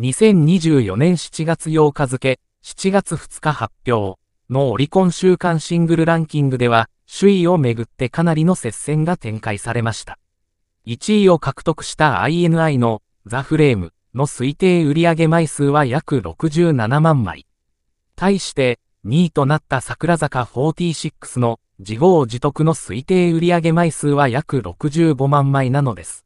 2024年7月8日付、7月2日発表のオリコン週間シングルランキングでは、首位をめぐってかなりの接戦が展開されました。1位を獲得した INI のザ・フレームの推定売上枚数は約67万枚。対して、2位となった桜坂46の自業自得の推定売上枚数は約65万枚なのです。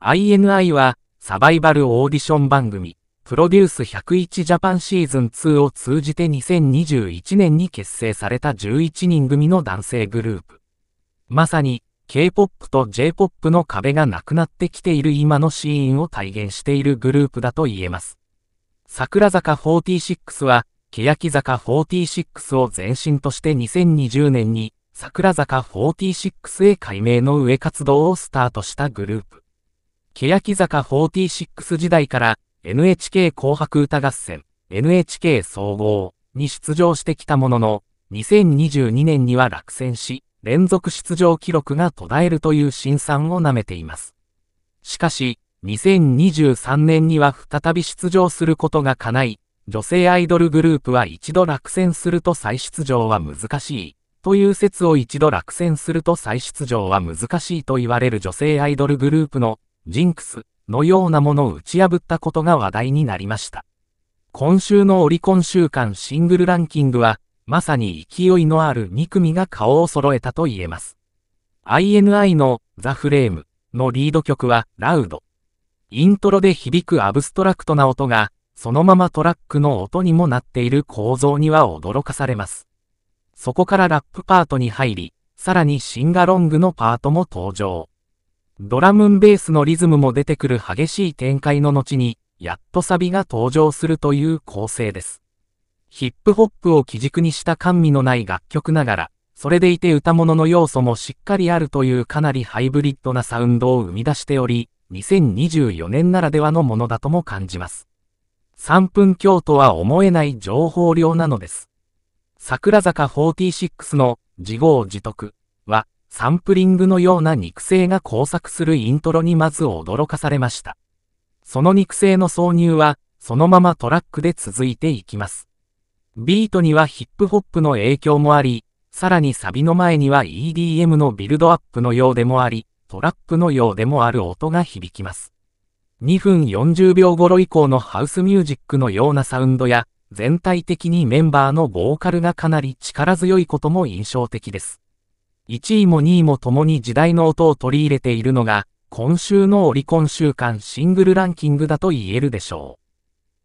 INI はサバイバルオーディション番組プロデュース101ジャパンシーズン2を通じて2021年に結成された11人組の男性グループ。まさに、K-POP と J-POP の壁がなくなってきている今のシーンを体現しているグループだと言えます。桜坂46は、欅坂46を前身として2020年に、桜坂46へ改名の上活動をスタートしたグループ。欅坂46時代から、NHK 紅白歌合戦、NHK 総合に出場してきたものの、2022年には落選し、連続出場記録が途絶えるという辛酸を舐めています。しかし、2023年には再び出場することが叶い、女性アイドルグループは一度落選すると再出場は難しい、という説を一度落選すると再出場は難しいと言われる女性アイドルグループの、ジンクス、のようなものを打ち破ったことが話題になりました。今週のオリコン週間シングルランキングは、まさに勢いのある2組が顔を揃えたと言えます。INI のザ・フレームのリード曲はラウド。イントロで響くアブストラクトな音が、そのままトラックの音にもなっている構造には驚かされます。そこからラップパートに入り、さらにシンガロングのパートも登場。ドラムンベースのリズムも出てくる激しい展開の後に、やっとサビが登場するという構成です。ヒップホップを基軸にした甘味のない楽曲ながら、それでいて歌物の要素もしっかりあるというかなりハイブリッドなサウンドを生み出しており、2024年ならではのものだとも感じます。3分強とは思えない情報量なのです。桜坂46の自業自得、サンプリングのような肉声が交錯するイントロにまず驚かされました。その肉声の挿入は、そのままトラックで続いていきます。ビートにはヒップホップの影響もあり、さらにサビの前には EDM のビルドアップのようでもあり、トラップのようでもある音が響きます。2分40秒頃以降のハウスミュージックのようなサウンドや、全体的にメンバーのボーカルがかなり力強いことも印象的です。1位も2位も共に時代の音を取り入れているのが、今週のオリコン週間シングルランキングだと言えるでしょう。